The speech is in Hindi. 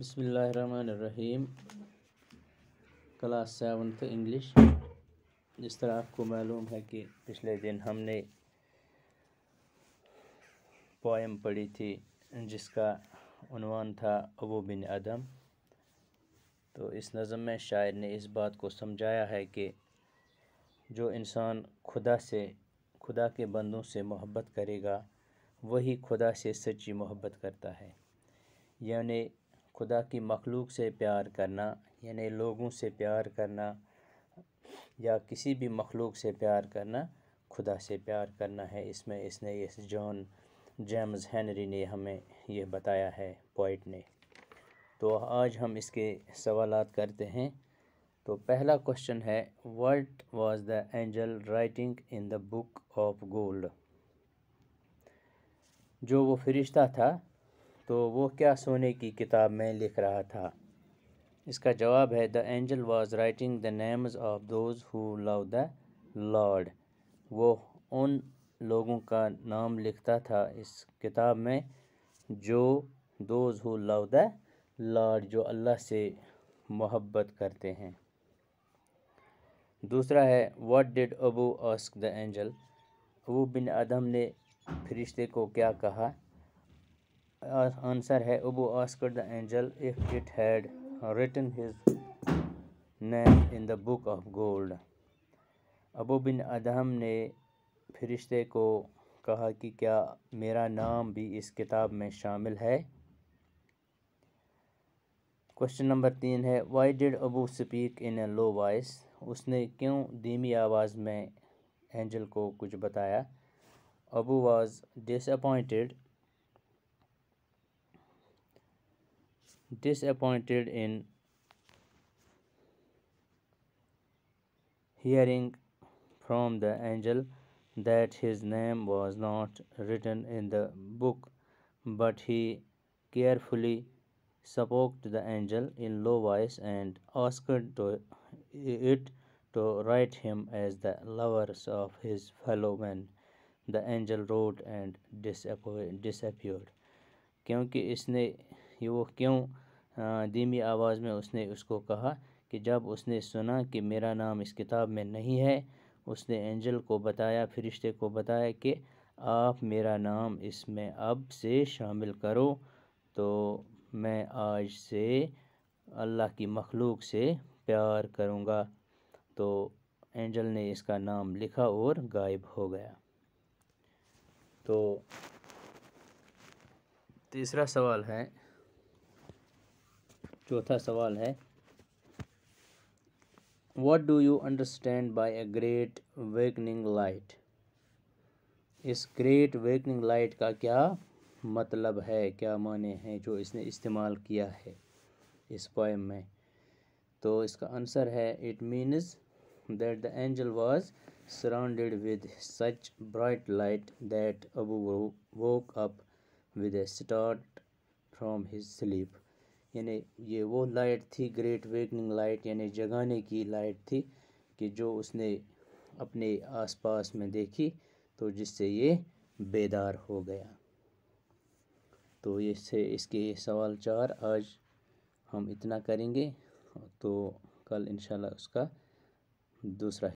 बसमीम क्लास सेवन्थ इंग्लिश जिस तरह आपको मालूम है कि पिछले दिन हमने पोएम पढ़ी थी जिसका उनवान था अबू बिन अदम तो इस नज़म में शायर ने इस बात को समझाया है कि जो इंसान खुदा से खुदा के बंदों से मोहब्बत करेगा वही खुदा से सच्ची मोहब्बत करता है यानी खुदा की मखलूक से प्यार करना यानी लोगों से प्यार करना या किसी भी मखलूक से प्यार करना खुदा से प्यार करना है इसमें इसने इस जॉन जेम्स हैंनरी ने हमें यह बताया है पॉइट ने तो आज हम इसके सवाल करते हैं तो पहला क्वेश्चन है what was the angel writing in the book of gold जो वो फरिश्ता था तो वो क्या सोने की किताब में लिख रहा था इसका जवाब है the angel was writing the names of those who love the Lord वो उन लोगों का नाम लिखता था इस किताब में जो those who love the Lord जो अल्लाह से मोहब्बत करते हैं दूसरा है what did Abou ask the angel Abou Ben Adhem ने फरिश्ते को क्या कहा आंसर है Abou asked the angel if it had written his name in the book of gold Abou Ben Adhem ने फरिश्ते को कहा कि क्या मेरा नाम भी इस किताब में शामिल है क्वेश्चन नंबर तीन है why did Abou speak in a low voice उसने क्यों धीमी आवाज़ में एंजल को कुछ बताया Abou was disappointed disappointed in hearing from the angel that his name was not written in the book, but he carefully spoke to the angel in low voice and asked to it to write him as the lovers of his fellow men. The angel wrote and disappeared. क्योंकि इसने वो क्यों धीमी आवाज़ में उसने उसको कहा कि जब उसने सुना कि मेरा नाम इस किताब में नहीं है उसने एंजल को बताया फरिश्ते को बताया कि आप मेरा नाम इसमें अब से शामिल करो तो मैं आज से अल्लाह की मखलूक से प्यार करूँगा तो एंजल ने इसका नाम लिखा और गायब हो गया तो तीसरा सवाल है चौथा सवाल है what do you understand by a great wakening light इस ग्रेट वेकनिंग लाइट का क्या मतलब है क्या माने हैं जो इसने इस्तेमाल किया है इस पोएम में तो इसका आंसर है it means that the angel was surrounded with such bright light that Abou woke up with a start from his sleep यानी ये वो लाइट थी ग्रेट वेकनिंग लाइट यानी जगाने की लाइट थी कि जो उसने अपने आसपास में देखी तो जिससे ये बेदार हो गया तो इससे इसके सवाल चार आज हम इतना करेंगे तो कल इंशाल्लाह उसका दूसरा